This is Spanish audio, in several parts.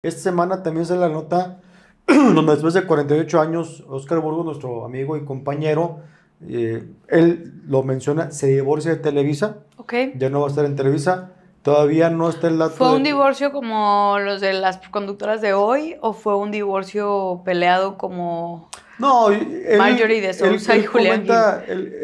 Esta semana también se la nota donde después de 48 años, Oscar Burgo, nuestro amigo y compañero, eh, él lo menciona, se divorcia de Televisa. Ok. Ya no va a estar en Televisa. Todavía no está el dato. ¿Fue un divorcio como los de las conductoras de hoy o fue un divorcio peleado como no, él, eh,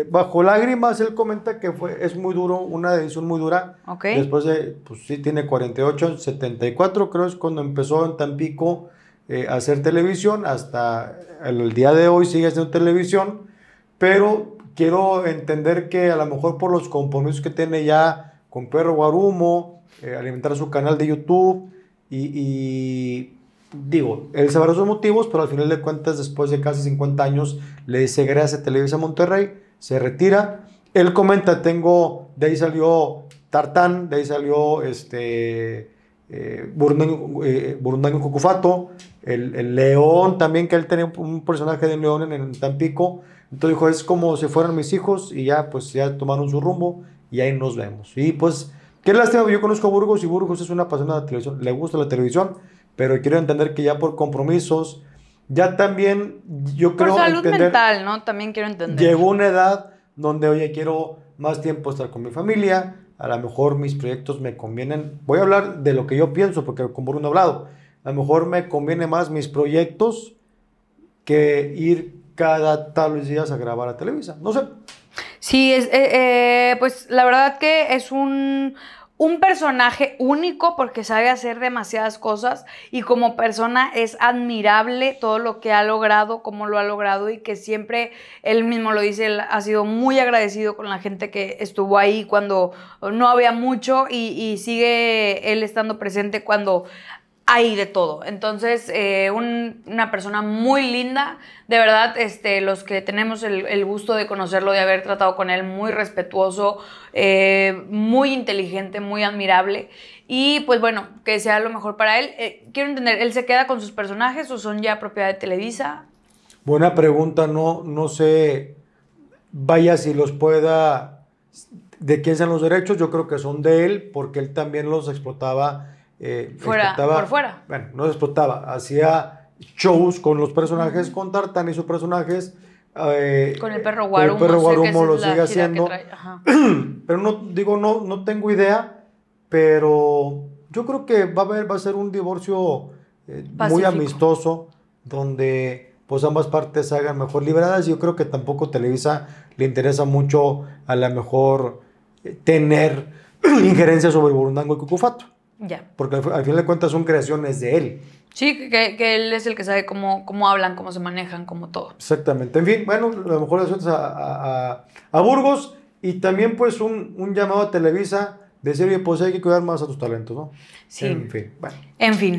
bajo lágrimas, él comenta que fue, es muy duro, una decisión muy dura. Después de, pues sí, tiene 48, 74, creo es cuando empezó en Tampico eh, a hacer televisión, hasta el, día de hoy sigue haciendo televisión, pero quiero entender que a lo mejor por los compromisos que tiene ya con Perro Guarumo, eh, alimentar su canal de YouTube y digo, él sabrá sus motivos, pero al final de cuentas, después de casi 50 años, le dice gracias a Televisa Monterrey, se retira. Él comenta, tengo, de ahí salió Tartán, de ahí salió este... Eh, eh Burundango, Cucufato, el, león también, que él tenía un personaje de león en, Tampico. Entonces dijo, es como si fueran mis hijos y ya, pues ya tomaron su rumbo y ahí nos vemos. Y pues, qué lástima, yo conozco a Burgos y Burgos es una apasionada de la televisión, le gusta la televisión, pero quiero entender que ya por compromisos, ya también yo creo... Por salud mental, ¿no? También quiero entender. Llegó una edad donde, oye, quiero más tiempo estar con mi familia, a lo mejor mis proyectos me convienen, voy a hablar de lo que yo pienso, porque como Bruno ha hablado, a lo mejor me conviene más mis proyectos que ir cada tal días a grabar a Televisa, no sé. Sí, es, eh, eh, pues la verdad que es un, un personaje único porque sabe hacer demasiadas cosas y como persona es admirable todo lo que ha logrado, cómo lo ha logrado y que siempre él mismo lo dice, él ha sido muy agradecido con la gente que estuvo ahí cuando no había mucho y, y sigue él estando presente cuando hay de todo. Entonces, eh, una persona muy linda, de verdad, este, los que tenemos el, gusto de conocerlo, de haber tratado con él, muy respetuoso, eh, muy inteligente, muy admirable. Y pues bueno, que sea lo mejor para él. Eh, quiero entender, ¿él se queda con sus personajes o son ya propiedad de Televisa? Buena pregunta, no, no sé, vaya si los pueda, de quién sean los derechos, yo creo que son de él, porque él también los explotaba eh, por fuera. Bueno, no explotaba, hacía shows con los personajes, con Tartan y sus personajes. Eh, con el perro Guarumo. lo sigue haciendo. Pero no, digo, no, no tengo idea, pero yo creo que va a, haber, va a ser un divorcio eh, muy amistoso, donde pues ambas partes hagan mejor liberadas. Yo creo que tampoco Televisa le interesa mucho a lo mejor tener injerencia sobre Burundango y Cucufato. Porque al, fin de cuentas son creaciones de él. Sí, que, él es el que sabe cómo, cómo hablan, cómo se manejan, cómo todo. Exactamente. En fin, bueno, a lo mejor le sueltas a, Burgos y también pues un, llamado a Televisa de decirle pues hay que cuidar más a tus talentos, ¿no? Sí. En fin.